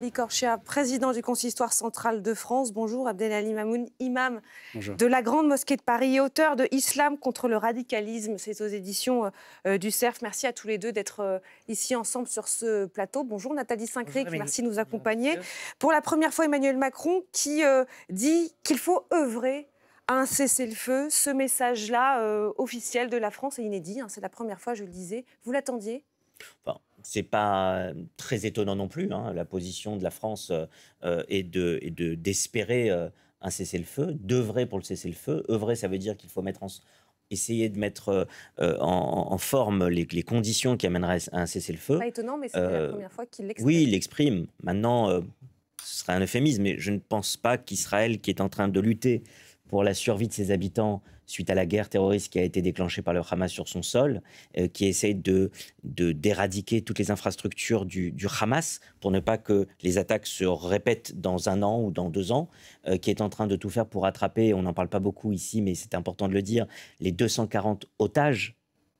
Licorchia, président du Consistoire central de France. Bonjour Abdelali Mamoun, imam de la Grande Mosquée de Paris et auteur de Islam contre le radicalisme. C'est aux éditions euh, du CERF. Merci à tous les deux d'être euh, ici ensemble sur ce plateau. Bonjour Nathalie Saint-Cré, merci de nous accompagner. Pour la première fois, Emmanuel Macron qui euh, dit qu'il faut œuvrer à un cessez-le-feu. Ce message-là officiel de la France est inédit. Hein. C'est la première fois, je le disais. Vous l'attendiez c'est pas très étonnant non plus. Hein, la position de la France euh, euh, est de d'espérer euh, un cessez-le-feu, d'œuvrer pour le cessez-le-feu. Œuvrer, ça veut dire qu'il faut essayer de mettre en, forme les, conditions qui amèneraient à un cessez-le-feu. Pas étonnant, mais c'est la première fois qu'il l'exprime. Oui, il l'exprime. Maintenant, ce serait un euphémisme, mais je ne pense pas qu'Israël, qui est en train de lutter pour la survie de ses habitants, suite à la guerre terroriste qui a été déclenchée par le Hamas sur son sol, euh, qui essaie de d'éradiquer toutes les infrastructures du, Hamas pour ne pas que les attaques se répètent dans un an ou dans deux ans, euh, qui est en train de tout faire pour attraper, on n'en parle pas beaucoup ici, mais c'est important de le dire, les 240 otages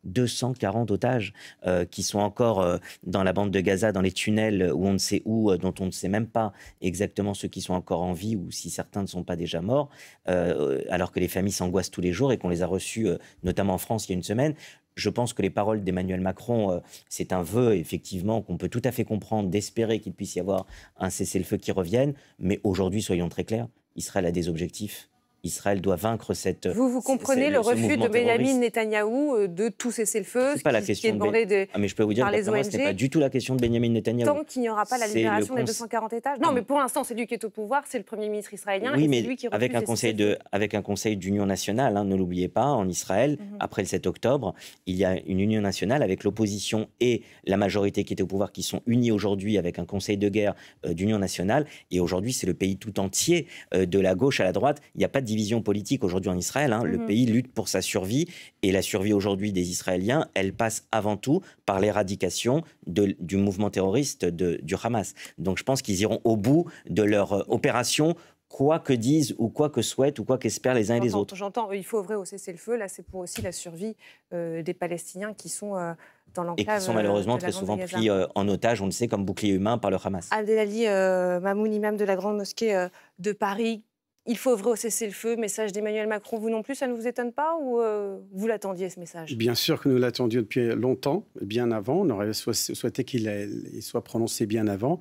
240 otages euh, qui sont encore euh, dans la bande de Gaza, dans les tunnels où on ne sait où, euh, dont on ne sait même pas exactement ceux qui sont encore en vie ou si certains ne sont pas déjà morts, alors que les familles s'angoissent tous les jours et qu'on les a reçus, notamment en France il y a une semaine je pense que les paroles d'Emmanuel Macron, c'est un vœu, effectivement, qu'on peut tout à fait comprendre, d'espérer qu'il puisse y avoir un cessez-le-feu qui revienne. Mais aujourd'hui, soyons très clairs, Israël a des objectifs Israël doit vaincre cette. Vous, vous comprenez le refus de Benjamin Netanyahou euh, de tout cesser le feu C'est pas la question. de... Ben- ah, mais je peux vous dire, ce n'est pas du tout la question de Benjamin Netanyahou. Tant qu'il n'y aura pas la libération des 240 étages. Non, mais pour l'instant, c'est lui qui est au pouvoir, c'est le Premier ministre israélien. Oui, et mais lui qui avec, un conseil de, avec un conseil d'union nationale, hein, ne l'oubliez pas, en Israël, mhm. après le 7 octobre, il y a une union nationale avec l'opposition et la majorité qui était au pouvoir qui sont unis aujourd'hui avec un conseil de guerre euh, d'union nationale. Et aujourd'hui, c'est le pays tout entier, euh, de la gauche à la droite. Il n'y a pas de division politique aujourd'hui en Israël. Hein. Le mmh pays lutte pour sa survie et la survie aujourd'hui des Israéliens, elle passe avant tout par l'éradication du mouvement terroriste de, du Hamas. Donc je pense qu'ils iront au bout de leur euh, opération quoi que disent ou quoi que souhaitent ou quoi qu'espèrent les uns et les autres. J'entends, il faut ouvrir au cessez-le-feu. Là, c'est pour aussi la survie euh, des Palestiniens qui sont euh, dans l'enclave. Et qui sont malheureusement très souvent pris en otage, on le sait, comme bouclier humain par le Hamas. Abdelali Mamoun, imam de la Grande Mosquée de Paris, il faut ouvrir au cessez-le-feu, message d'Emmanuel Macron. Vous non plus, ça ne vous étonne pas ou euh, vous l'attendiez ce message Bien sûr que nous l'attendions depuis longtemps, bien avant. On aurait souhaité qu'il soit prononcé bien avant.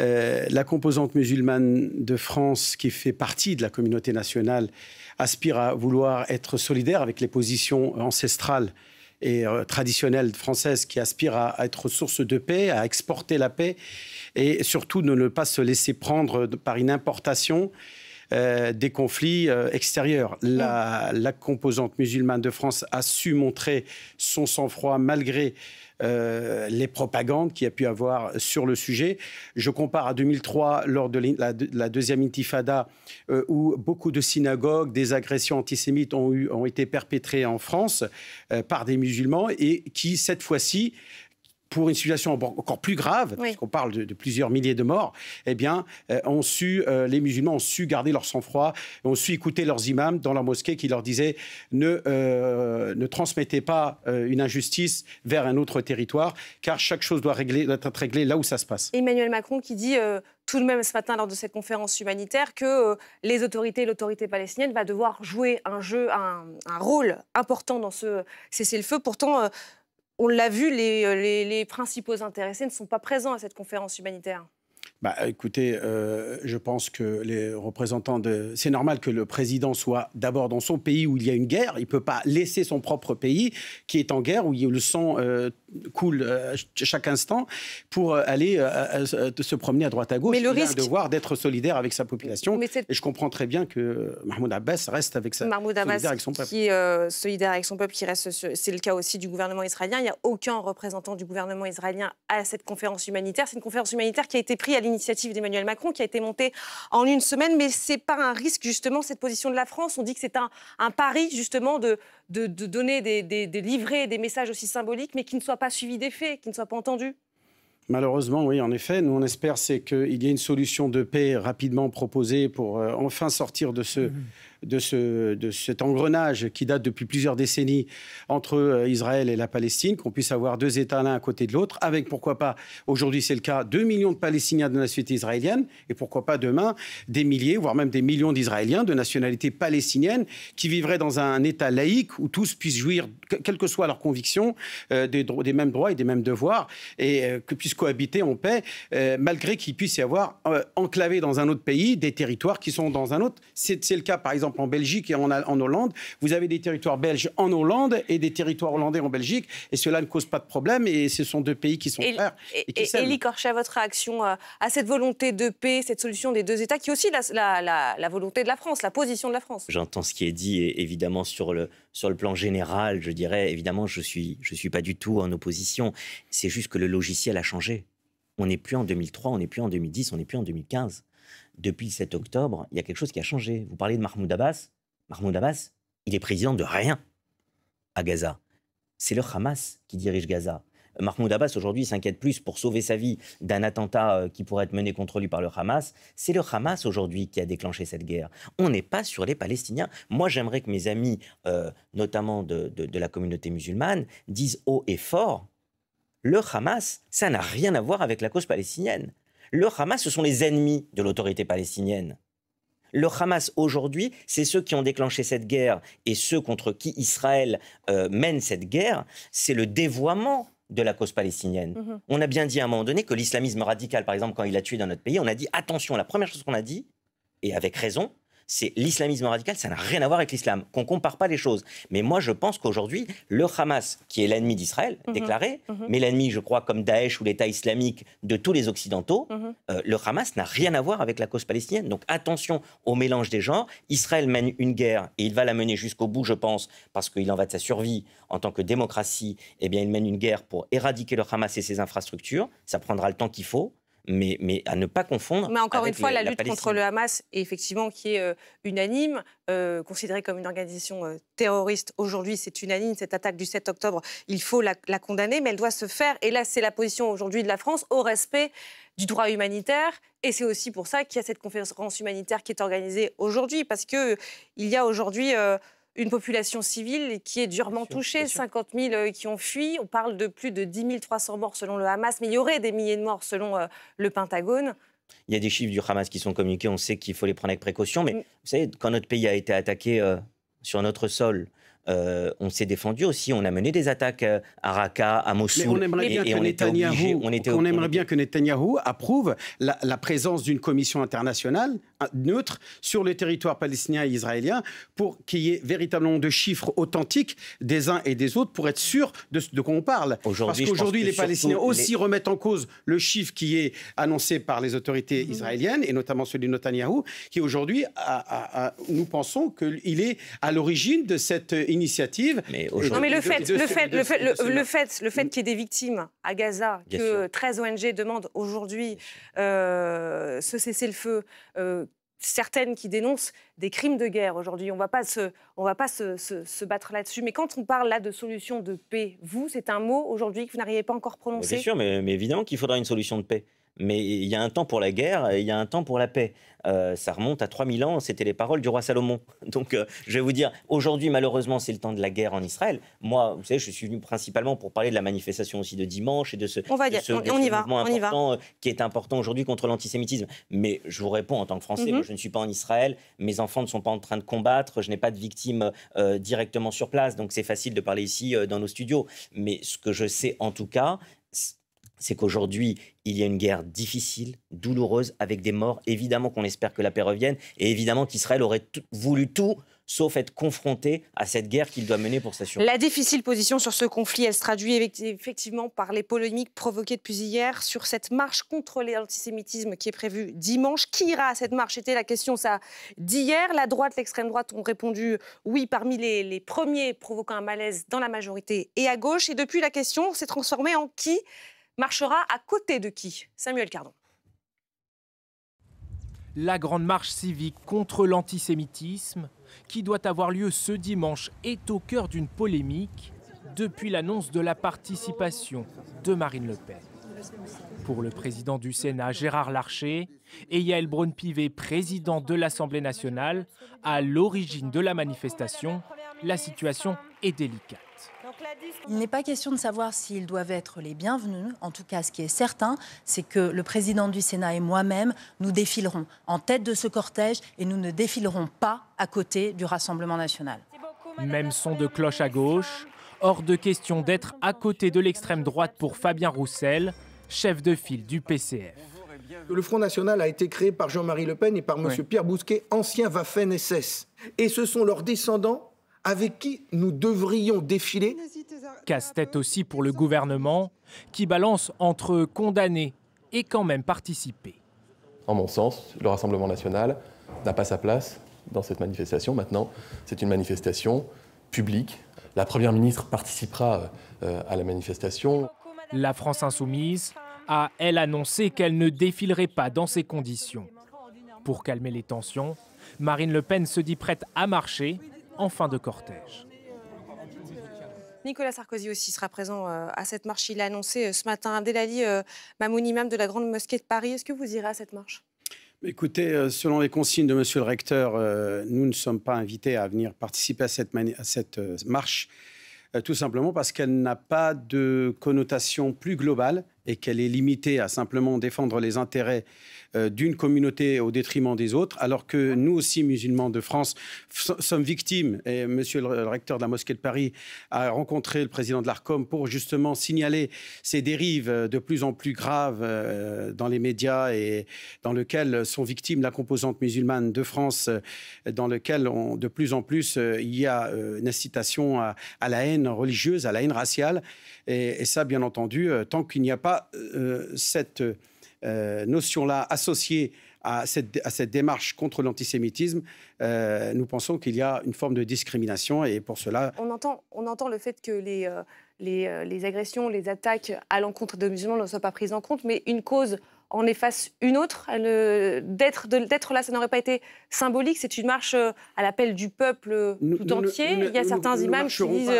Euh, la composante musulmane de France, qui fait partie de la communauté nationale, aspire à vouloir être solidaire avec les positions ancestrales et euh, traditionnelles françaises qui aspire à, être source de paix, à exporter la paix et surtout de ne pas se laisser prendre par une importation euh, des conflits euh, extérieurs. Mm. La, composante musulmane de France a su montrer son sang-froid malgré euh, les propagandes qu'il y a pu avoir sur le sujet. Je compare à 2003, lors de la, deuxième intifada, où beaucoup de synagogues, des agressions antisémites ont, été perpétrées en France par des musulmans et qui, cette fois-ci, pour une situation encore plus grave, parce puisqu'on parle de, plusieurs milliers de morts, eh bien, euh, su, euh, les musulmans ont su garder leur sang-froid, ont su écouter leurs imams dans leur mosquée qui leur disaient ne, euh, ne transmettez pas une injustice vers un autre territoire, car chaque chose doit, régler, être réglée là où ça se passe. Emmanuel Macron qui dit tout de même ce matin lors de cette conférence humanitaire que les autorités l'autorité palestinienne va devoir jouer un jeu, un, rôle important dans ce cessez-le-feu. Pourtant, on l'a vu, euh, les, les, principaux intéressés ne sont pas présents à cette conférence humanitaire bah, Écoutez, euh, je pense que les représentants de... C'est normal que le président soit d'abord dans son pays où il y a une guerre. Il ne peut pas laisser son propre pays qui est en guerre, où le sang euh, coule à euh, chaque instant, pour aller se promener à droite à gauche. Mais le il risque... a voir devoir d'être solidaire avec sa population. Mais Et je comprends très bien que Mahmoud Abbas reste avec sa... avec son peuple. qui est solidaire avec son peuple, qui reste... C'est le cas aussi du gouvernement israélien. Il n'y a aucun représentant du gouvernement israélien à cette conférence humanitaire. C'est une conférence humanitaire qui a été prise à l'initiative d'Emmanuel Macron, qui a été montée en une semaine. Mais ce n'est pas un risque, justement, cette position de la France. On dit que c'est un, pari, justement, de, de, donner des, des, des livrets, des messages aussi symboliques, mais qui ne soient pas suivis des faits, qui ne soient pas entendus. Malheureusement, oui, en effet. Nous, on espère c'est qu'il y ait une solution de paix rapidement proposée pour euh, enfin sortir de ce, mmh. de ce, de cet engrenage qui date depuis plusieurs décennies entre euh, Israël et la Palestine, qu'on puisse avoir deux États l'un à côté de l'autre, avec pourquoi pas, aujourd'hui c'est le cas, 2 millions de Palestiniens de nationalité israélienne, et pourquoi pas demain des milliers, voire même des millions d'Israéliens de nationalité palestinienne qui vivraient dans un État laïque où tous puissent jouir, quelle quelles que soient leurs convictions, euh, des, des, mêmes droits et des mêmes devoirs, et que puisque cohabiter en paix, euh, malgré qu'il puisse y avoir enclavés euh, enclavé dans un autre pays des territoires qui sont dans un autre. C'est le cas, par exemple, en Belgique et en, Hollande. Vous avez des territoires belges en Hollande et des territoires hollandais en Belgique, et cela ne cause pas de problème. Et ce sont deux pays qui sont et, Et, et, Élie Corchet, votre réaction euh, à cette volonté de paix, cette solution des deux États, qui est aussi la, la volonté de la France, la position de la France J'entends ce qui est dit, évidemment, sur le sur le plan général, je dirais, évidemment, je suis, suis pas du tout en opposition. C'est juste que le logiciel a changé. On n'est plus en 2003, on n'est plus en 2010, on n'est plus en 2015. Depuis le 7 octobre, il y a quelque chose qui a changé. Vous parlez de Mahmoud Abbas. Mahmoud Abbas, il est président de rien à Gaza. C'est le Hamas qui dirige Gaza. Mahmoud Abbas aujourd'hui s'inquiète plus pour sauver sa vie d'un attentat euh, qui pourrait être mené contre lui par le Hamas. C'est le Hamas aujourd'hui qui a déclenché cette guerre. On n'est pas sur les Palestiniens. Moi, j'aimerais que mes amis, euh, notamment de, la communauté musulmane, disent haut et fort le Hamas, ça n'a rien à voir avec la cause palestinienne. Le Hamas, ce sont les ennemis de l'autorité palestinienne. Le Hamas aujourd'hui, c'est ceux qui ont déclenché cette guerre et ceux contre qui Israël euh, mène cette guerre, c'est le dévoiement de la cause palestinienne. Mhm. On a bien dit à un moment donné que l'islamisme radical, par exemple, quand il a tué dans notre pays, on a dit attention, la première chose qu'on a dit, et avec raison, c'est l'islamisme radical, ça n'a rien à voir avec l'islam, qu'on ne compare pas les choses. Mais moi, je pense qu'aujourd'hui, le Hamas, qui est l'ennemi d'Israël, mhm. déclaré, mhm. mais l'ennemi, je crois, comme Daesh ou l'État islamique de tous les Occidentaux, mhm. euh, le Hamas n'a rien à voir avec la cause palestinienne. Donc attention au mélange des genres. Israël mène une guerre et il va la mener jusqu'au bout, je pense, parce qu'il en va de sa survie en tant que démocratie. Eh bien, il mène une guerre pour éradiquer le Hamas et ses infrastructures. Ça prendra le temps qu'il faut mais, à ne pas confondre. Mais encore une fois, la, lutte contre le Hamas est effectivement qui est euh, unanime, euh, considérée comme une organisation euh, terroriste aujourd'hui, c'est unanime. Cette attaque du 7 octobre, il faut la, la condamner, mais elle doit se faire. Et là, c'est la position aujourd'hui de la France au respect du droit humanitaire. Et c'est aussi pour ça qu'il y a cette conférence humanitaire qui est organisée aujourd'hui, parce que il y a aujourd'hui une population civile qui est durement touchée, 50 000 euh, qui ont fui. On parle de plus de 10 300 morts selon le Hamas, mais il y aurait des milliers de morts selon euh, le Pentagone. Il y a des chiffres du Hamas qui sont communiqués, on sait qu'il faut les prendre avec précaution, mais mm. vous savez, quand notre pays a été attaqué euh, sur notre sol, on s'est défendu aussi, on a mené des attaques à Raqqa, à Mossoul. on aimerait bien, et, Netanyahou, bien que approuve la présence d'une commission internationale neutre sur le territoire palestinien et israélien pour qu'il y ait véritablement de chiffres authentiques des uns et des autres pour être sûr de ce de quoi on parle. Parce qu'aujourd'hui, les Palestiniens aussi remettent en cause le chiffre qui est annoncé par les autorités mhm. israéliennes et notamment celui de Netanyahou, qui aujourd'hui, nous pensons qu'il est à l'origine de cette initiative. Mais non, mais le fait, le, fait, le, fait, le fait, qu'il y ait des victimes à Gaza, que 13 ONG demandent aujourd'hui euh, ce cessez-le-feu, euh, certaines qui dénoncent des crimes de guerre aujourd'hui. On ne va pas se, on va pas se, battre là-dessus. Mais quand on parle là de solution de paix, vous, c'est un mot aujourd'hui que vous n'arrivez pas encore prononcer. C'est sûr, mais, mais évidemment qu'il faudra une solution de paix. Mais il y a un temps pour la guerre, et il y a un temps pour la paix. Euh, ça remonte à 3000 ans, c'était les paroles du roi Salomon. Donc euh, je vais vous dire, aujourd'hui malheureusement c'est le temps de la guerre en Israël. Moi, vous savez, je suis venu principalement pour parler de la manifestation aussi de dimanche et de ce, mouvement important qui est important aujourd'hui contre l'antisémitisme. Mais je vous réponds en tant que Français, mhm. moi, je ne suis pas en Israël, mes enfants ne sont pas en train de combattre, je n'ai pas de victimes euh, directement sur place, donc c'est facile de parler ici dans nos studios. Mais ce que je sais en tout cas, c'est qu'aujourd'hui, il y a une guerre difficile, douloureuse, avec des morts. Évidemment qu'on espère que la paix revienne, et évidemment qu'Israël aurait voulu tout sauf être confronté à cette guerre qu'il doit mener pour sa survie. La difficile position sur ce conflit, elle se traduit effectivement par les polémiques provoquées depuis hier sur cette marche contre l'antisémitisme qui est prévue dimanche. Qui ira à cette marche C'était la question d'hier. La droite, l'extrême droite ont répondu oui parmi les, les premiers provoquant un malaise dans la majorité et à gauche. Et depuis, la question s'est transformée en qui marchera à côté de qui Samuel Cardon la grande marche civique contre l'antisémitisme, qui doit avoir lieu ce dimanche, est au cœur d'une polémique depuis l'annonce de la participation de Marine Le Pen. Pour le président du Sénat, Gérard Larcher, et Yael Braun-Pivet, président de l'Assemblée nationale, à l'origine de la manifestation, la situation est délicate. Il n'est pas question de savoir s'ils doivent être les bienvenus. En tout cas, ce qui est certain, c'est que le président du Sénat et moi-même, nous défilerons en tête de ce cortège et nous ne défilerons pas à côté du Rassemblement national. Même son de cloche à gauche. Hors de question d'être à côté de l'extrême droite pour Fabien Roussel, chef de file du PCF. Le Front National a été créé par Jean-Marie Le Pen et par M. Pierre Bousquet, ancien Waffen-SS. Et ce sont leurs descendants avec qui nous devrions défiler Casse-tête aussi pour le gouvernement, qui balance entre condamner et quand même participer. En mon sens, le Rassemblement national n'a pas sa place dans cette manifestation. Maintenant, c'est une manifestation publique. La Première ministre participera euh, à la manifestation. La France insoumise a, elle, annoncé qu'elle ne défilerait pas dans ces conditions. Pour calmer les tensions, Marine Le Pen se dit prête à marcher en fin de cortège. Nicolas Sarkozy aussi sera présent euh, à cette marche. Il a annoncé euh, ce matin Abdelali euh, Mamoun Imam de la Grande Mosquée de Paris. Est-ce que vous irez à cette marche Écoutez, selon les consignes de Monsieur le recteur, nous ne sommes pas invités à venir participer à cette marche, tout simplement parce qu'elle n'a pas de connotation plus globale et qu'elle est limitée à simplement défendre les intérêts euh, d'une communauté au détriment des autres, alors que nous aussi, musulmans de France, sommes victimes. Et monsieur le, recteur de la mosquée de Paris a rencontré le président de l'ARCOM pour justement signaler ces dérives euh, de plus en plus graves euh, dans les médias et dans lesquelles sont victimes la composante musulmane de France, dans lequel on, de plus en plus il y a une incitation à, à, la haine religieuse, à la haine raciale. Et, et ça, bien entendu, tant qu'il n'y a pas euh, cette euh, notion-là associée à cette, à cette, démarche contre l'antisémitisme, euh, nous pensons qu'il y a une forme de discrimination et pour cela... On entend, on entend le fait que les, les, les agressions, les attaques à l'encontre de musulmans ne soient pas prises en compte, mais une cause en efface une autre. D'être là, ça n'aurait pas été symbolique. C'est une marche à l'appel du peuple tout entier. Il y a certains imams qui disent...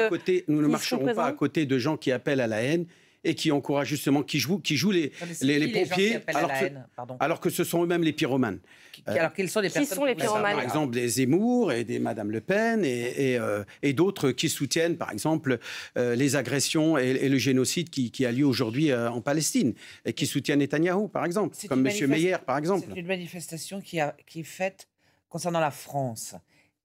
nous ne marcherons pas à côté de gens qui appellent à la haine et qui encourage justement, qui jouent, qui joue les, les, pompiers, alors, que, alors que, ce sont eux-mêmes les pyromanes. Qui, alors quelles sont les pyromanes Par exemple, des Zemmour et des Madame Le Pen et, et, euh, et d'autres qui soutiennent, par exemple, euh, les agressions et, le génocide qui, a lieu aujourd'hui euh, en Palestine et qui soutiennent Netanyahou, par exemple, comme Monsieur Meyer, par exemple. C'est une manifestation qui, a, qui est faite concernant la France.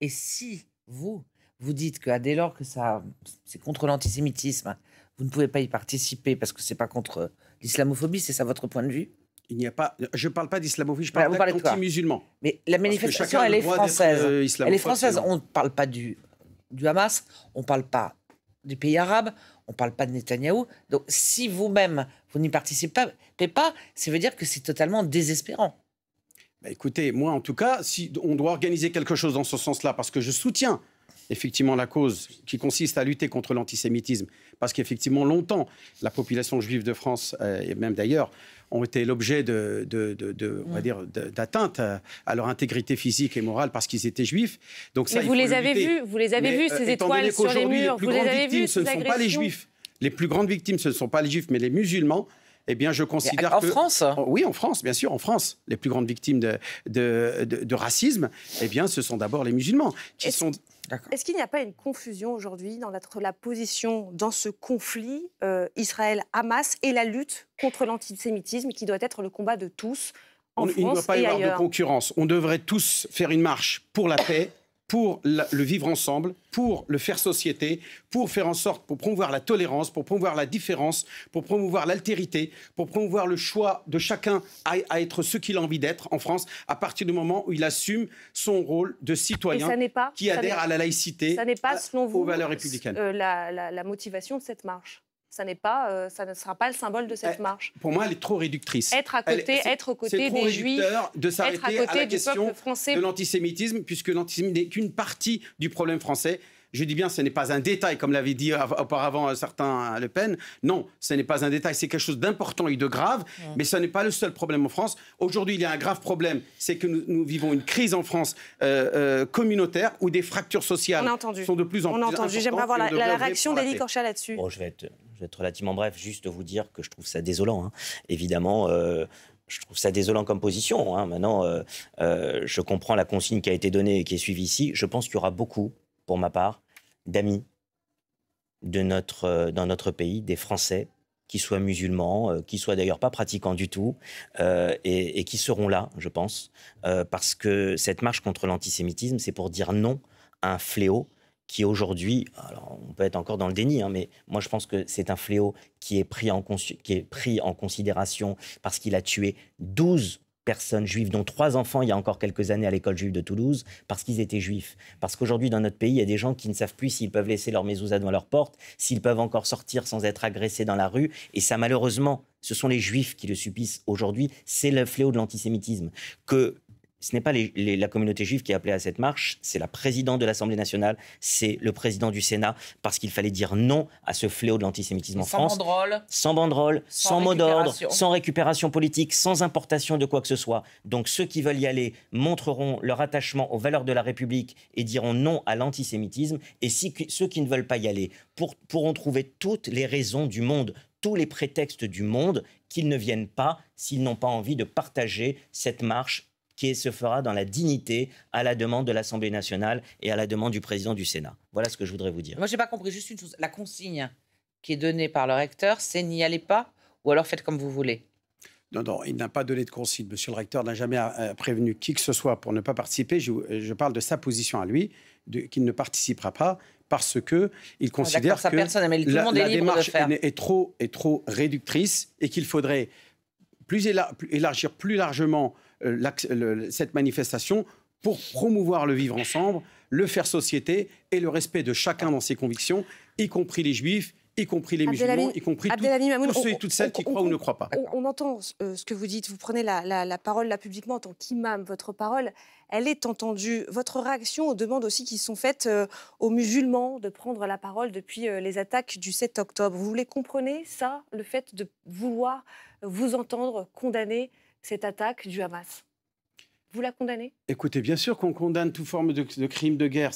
Et si vous, vous dites que dès lors que ça, c'est contre l'antisémitisme, vous ne pouvez pas y participer parce que c'est pas contre euh, l'islamophobie, c'est ça votre point de vue il n'y a pas. Je ne parle pas d'islamophobie, je parle de d'anti-musulmans. Mais la manifestation, euh, elle est française. elle est française. On ne parle pas du, du Hamas, on ne parle pas du pays arabe, on ne parle pas de Netanyahou. Donc, si vous-même, vous, n'y participez pas, ça veut dire que c'est totalement désespérant. Bah, écoutez, moi, en tout cas, si on doit organiser quelque chose dans ce sens-là, parce que je soutiens effectivement la cause qui consiste à lutter contre l'antisémitisme. Parce qu'effectivement, longtemps, la population juive de France, euh, et même d'ailleurs, ont été l'objet de, de, on va dire, d'atteintes à, leur intégrité physique et morale parce qu'ils étaient juifs. Donc ça, Mais vous les, avez vus, vous les avez vus, euh, ces étoiles sur les murs, les vous les avez vus, ce ne sont pas les juifs. Les plus grandes victimes, ce ne sont pas les juifs, mais les musulmans et eh bien, je considère en que... France oh, Oui, en France, bien sûr, en France. Les plus grandes victimes de, de, de racisme, eh bien, ce sont d'abord les musulmans, qui sont est-ce qu'il n'y a pas une confusion aujourd'hui dans notre, la position dans ce conflit euh, Israël-Hamas et la lutte contre l'antisémitisme qui doit être le combat de tous Il ne doit pas y avoir de concurrence. On devrait tous faire une marche pour la paix pour le vivre ensemble, pour le faire société, pour faire en sorte, pour promouvoir la tolérance, pour promouvoir la différence, pour promouvoir l'altérité, pour promouvoir le choix de chacun à, être ce qu'il a envie d'être en France, à partir du moment où il assume son rôle de citoyen qui adhère à la laïcité, ça pas, selon aux valeurs euh, républicaines. la, la motivation de cette marche ça n'est pas, euh, ça ne sera pas le symbole de cette eh, marche. Pour moi, elle est trop réductrice. Être à côté, être aux côtés des Juifs, de s'arrêter à, la question de l'antisémitisme, puisque l'antisémitisme n'est qu'une partie du problème français je dis bien, ce n'est pas un détail, comme l'avait dit auparavant euh, certains euh, Le Pen. Non, ce n'est pas un détail, c'est quelque chose d'important et de grave, mais ce n'est pas le seul problème en France. Aujourd'hui, il y a un grave problème, c'est que nous, vivons une crise en France euh, communautaire où des fractures sociales sont de plus en plus entendu. importantes. J'aimerais avoir la, réaction d'Élie Corchat là-dessus. je vais, être, relativement bref, juste vous dire que je trouve ça désolant. Hein. Évidemment, je trouve ça désolant comme position. Hein. Maintenant, je comprends la consigne qui a été donnée et qui est suivie ici. Je pense qu'il y aura beaucoup, pour ma part, d'amis de notre, euh, dans notre pays, des Français, qui soient musulmans, euh, qui soient d'ailleurs pas pratiquants du tout, euh, et, qui seront là, je pense, parce que cette marche contre l'antisémitisme, c'est pour dire non à un fléau qui aujourd'hui, alors on peut être encore dans le déni, hein, mais moi je pense que c'est un fléau qui est pris en, qui est pris en considération parce qu'il a tué 12 personnes juives, dont trois enfants il y a encore quelques années à l'école juive de Toulouse, parce qu'ils étaient juifs. Parce qu'aujourd'hui, dans notre pays, il y a des gens qui ne savent plus s'ils peuvent laisser leur mezouza devant leur porte, s'ils peuvent encore sortir sans être agressés dans la rue. Et ça, malheureusement, ce sont les juifs qui le subissent aujourd'hui. C'est le fléau de l'antisémitisme. Que ce n'est pas la communauté juive qui est appelé à cette marche, c'est la présidente de l'Assemblée nationale, c'est le président du Sénat, parce qu'il fallait dire non à ce fléau de l'antisémitisme en France. Banderole, sans banderole, sans, sans mot d'ordre, sans récupération politique, sans importation de quoi que ce soit. Donc ceux qui veulent y aller montreront leur attachement aux valeurs de la République et diront non à l'antisémitisme. Et ceux qui ne veulent pas y aller pourront trouver toutes les raisons du monde, tous les prétextes du monde qu'ils ne viennent pas s'ils n'ont pas envie de partager cette marche qui se fera dans la dignité à la demande de l'Assemblée nationale et à la demande du président du Sénat. Voilà ce que je voudrais vous dire. Moi, j'ai pas compris juste une chose. La consigne qui est donnée par le recteur, c'est n'y allez pas ou alors faites comme vous voulez. Non, non, il n'a pas donné de consigne. Monsieur le recteur n'a jamais euh, prévenu qui que ce soit pour ne pas participer. Je, parle de sa position à lui, qu'il ne participera pas parce que il ah, considère que personne, la, démarche est trop, est trop réductrice et qu'il faudrait plus élargir plus largement euh, cette manifestation pour promouvoir le vivre ensemble, le faire société et le respect de chacun dans ses convictions, y compris les juifs, y compris les musulmans, y compris tous ceux et toutes celles qui croient ou ne croient pas. On, entend euh, ce que vous dites, vous prenez la, parole là publiquement en tant qu'imam, votre parole, elle est entendue. Votre réaction aux demandes aussi qui sont faites euh, aux musulmans de prendre la parole depuis les attaques du 7 octobre, vous voulez comprenez ça, le fait de vouloir vous entendre condamner cette attaque du Hamas vous la condamnez Écoutez, bien sûr qu'on condamne toute forme de, crimes crime de guerre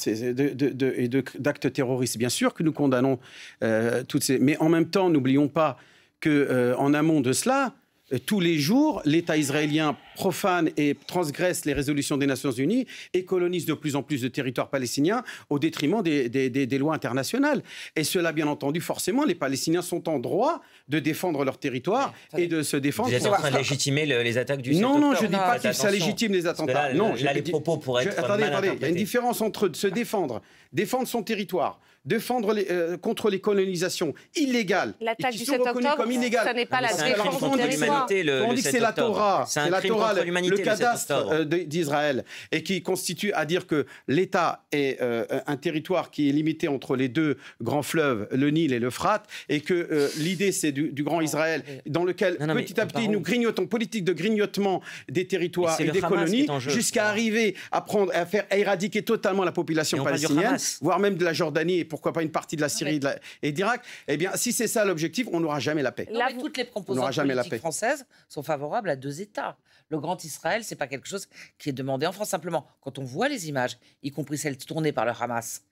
et d'actes terroristes. Bien sûr que nous condamnons euh, toutes ces. Mais en même temps, n'oublions pas qu'en euh, amont de cela, euh, tous les jours, l'État israélien profane et transgresse les résolutions des Nations Unies et colonise de plus en plus de territoires palestiniens au détriment des, lois internationales. Et cela, bien entendu, forcément, les Palestiniens sont en droit de défendre leur territoire et de se défendre. Vous êtes en train de légitimer les attaques du 7 Non, non, je ne dis pas que ça légitime les attentats. Là, non, j'ai les propos pourraient être. attendez. Il y a une différence entre se défendre, défendre son territoire, défendre euh, contre les colonisations illégales. L'attaque du 7 comme n'est pas la défense de l'humanité. On dit que c'est la Torah, le, cadastre euh, d'Israël, et qui constitue à dire que l'État est euh, un territoire qui est limité entre les deux grands fleuves, le Nil et Frat. et que l'idée c'est du, grand Israël, dans lequel petit à petit nous grignotons, politique de grignotement des territoires et, des colonies, jusqu'à arriver à prendre, à faire à éradiquer totalement la population palestinienne, voire même de la Jordanie, et pour pourquoi pas une partie de la Syrie et d'Irak. Eh bien, si c'est ça l'objectif, on n'aura jamais la paix. toutes les propositions françaises sont favorables à deux États. Le grand Israël, c'est pas quelque chose qui est demandé en France. Simplement, quand on voit les images, y compris celles tournées par le Hamas,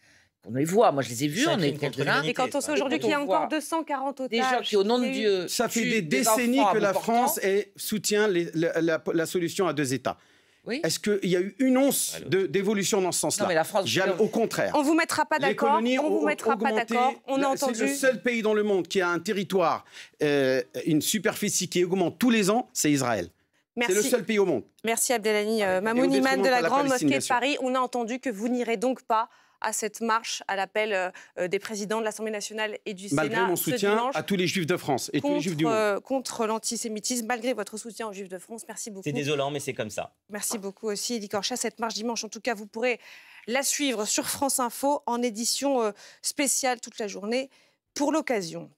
on les voit, moi je les ai vues, on est l'un. Et quand on sait aujourd'hui qu'il y a encore 240 otages. Des qui, au nom de Dieu. Ça fait des, décennies que la France soutient la solution à deux États. Est-ce qu'il y a eu une once ah, d'évolution dans ce sens-là Non, mais la France, au contraire. On ne vous mettra pas d'accord. On vous mettra pas d'accord. On a entendu. C'est le seul pays dans le monde qui a un territoire, euh, une superficie qui augmente tous les ans, c'est Israël. C'est le seul pays au monde. Merci Abdelani euh, Mamouniman de la Grande Mosquée de Paris. On a entendu que vous n'irez donc pas à cette marche à l'appel euh, euh, des présidents de l'Assemblée nationale et du Sénat. Malgré mon soutien à tous les juifs de France et contre, tous les juifs du monde. Euh, contre l'antisémitisme, malgré votre soutien aux juifs de France, merci beaucoup. C'est désolant, mais c'est comme ça. Merci beaucoup aussi, Elie Cette marche dimanche, en tout cas, vous pourrez la suivre sur France Info en édition spéciale toute la journée pour l'occasion.